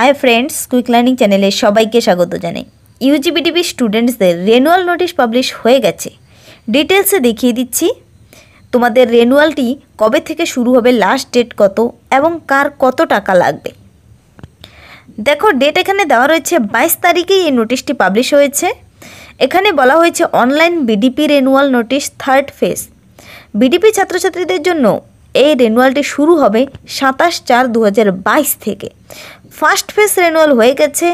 hi friends quick learning চ্যানেলে সবাইকে স্বাগত জানাই ইউজিবিটিভি স্টুডেন্টসদের রেনুয়াল নোটিশ পাবলিশ হয়ে গেছে ডিটেলসে দেখিয়ে দিচ্ছি তোমাদের রেনুয়ালটি কবে থেকে শুরু হবে লাস্ট ডেট কত এবং কার কত টাকা লাগবে দেখো ডেট এখানে দেওয়া রয়েছে বাইশ তারিখেই এই নোটিশটি পাবলিশ হয়েছে এখানে বলা হয়েছে online BDP renewal notice third phase BDP ছাত্রছাত্রীদের জন্য এই রেনুয়ালটি শুরু হবে সাতাশ চার দু থেকে ফার্স্ট ফেস রেনুয়াল হয়ে গেছে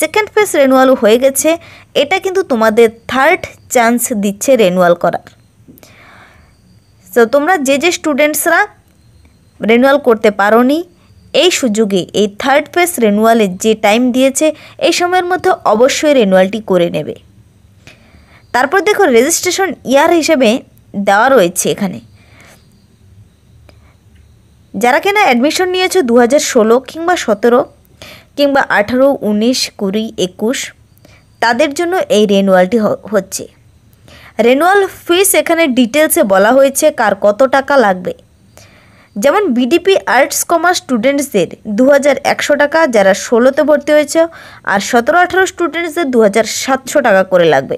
সেকেন্ড ফেস রেনুয়াল হয়ে গেছে এটা কিন্তু তোমাদের থার্ড চান্স দিচ্ছে রেনুয়াল করার তো তোমরা যে যে স্টুডেন্টসরা রেনুয়াল করতে পারো নি এই সুযোগে এই থার্ড ফেস রেনুয়ালে যে টাইম দিয়েছে এই সময়ের মধ্যে অবশ্যই রেনুয়ালটি করে নেবে তারপর দেখো রেজিস্ট্রেশন ইয়ার হিসেবে দেওয়া রয়েছে এখানে যারা কেনা অ্যাডমিশন নিয়েছো দু হাজার ষোলো কিংবা সতেরো কিংবা আঠারো উনিশ কুড়ি একুশ তাদের জন্য এই রেনুয়ালটি হচ্ছে রেনুয়াল ফিস এখানে ডিটেলসে বলা হয়েছে কার কত টাকা লাগবে যেমন বিডিপি আর্টস কমার্স স্টুডেন্টসদের দু টাকা যারা ষোলোতে ভর্তি হয়েছে আর সতেরো আঠারো স্টুডেন্টসদের দু টাকা করে লাগবে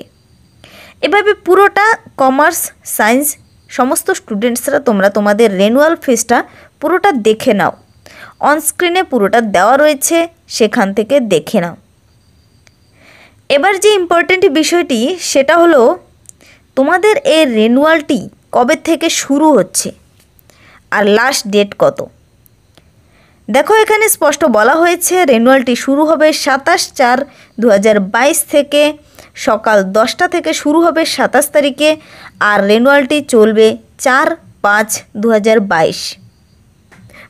এভাবে পুরোটা কমার্স সায়েন্স সমস্ত স্টুডেন্টসরা তোমরা তোমাদের রেনুয়াল ফিসটা পুরোটা দেখে নাও অনস্ক্রিনে পুরোটা দেওয়া রয়েছে সেখান থেকে দেখে নাও এবার যে ইম্পর্ট্যান্ট বিষয়টি সেটা হলো তোমাদের এই রেনুয়ালটি কবে থেকে শুরু হচ্ছে আর লাস্ট ডেট কত দেখো এখানে স্পষ্ট বলা হয়েছে রেনুয়ালটি শুরু হবে সাতাশ চার দু থেকে সকাল দশটা থেকে শুরু হবে সাতাশ তারিখে আর রেনুয়ালটি চলবে চার পাঁচ দু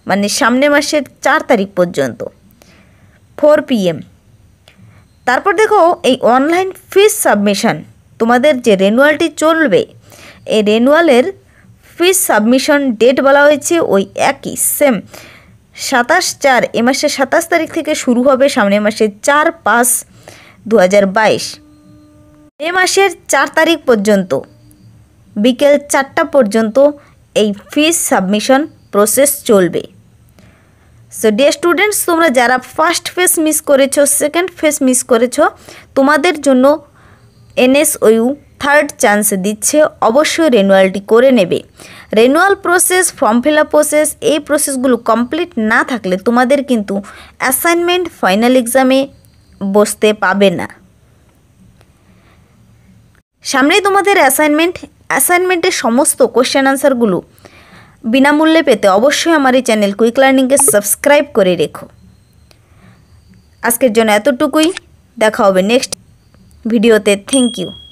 মানে সামনে মাসের চার তারিখ পর্যন্ত ফোর পিএম তারপর দেখো এই অনলাইন ফিস সাবমিশন তোমাদের যে রেনুয়ালটি চলবে এই রেনুয়ালের ফিস সাবমিশন ডেট বলা হয়েছে ওই একই সেম সাতাশ চার এ মাসের সাতাশ তারিখ থেকে শুরু হবে সামনের মাসে চার পাঁচ দু এ মাসের চার তারিখ পর্যন্ত বিকেল চারটা পর্যন্ত এই ফিস সাবমিশন প্রসেস চলবে সো ডিয়ার স্টুডেন্টস তোমরা যারা ফার্স্ট ফেস মিস করেছো সেকেন্ড ফেস মিস করেছো তোমাদের জন্য এনএসওইউ থার্ড চান্স দিচ্ছে অবশ্যই রেনুয়ালটি করে নেবে renewal process form fill up process এই প্রসেসগুলো কমপ্লিট না থাকলে তোমাদের কিন্তু অ্যাসাইনমেন্ট ফাইনাল এক্সামে বসতে পাবে না সামনেই তোমাদের অ্যাসাইনমেন্ট অ্যাসাইনমেন্টের সমস্ত কোয়েশ্চেন আনসারগুলো বিনামূল্যে পেতে অবশ্যই আমার এই চ্যানেল কুইক লার্নিংকে সাবস্ক্রাইব করে রেখো আজকের জন্য এতটুকুই দেখা হবে নেক্সট ভিডিওতে থ্যাংক ইউ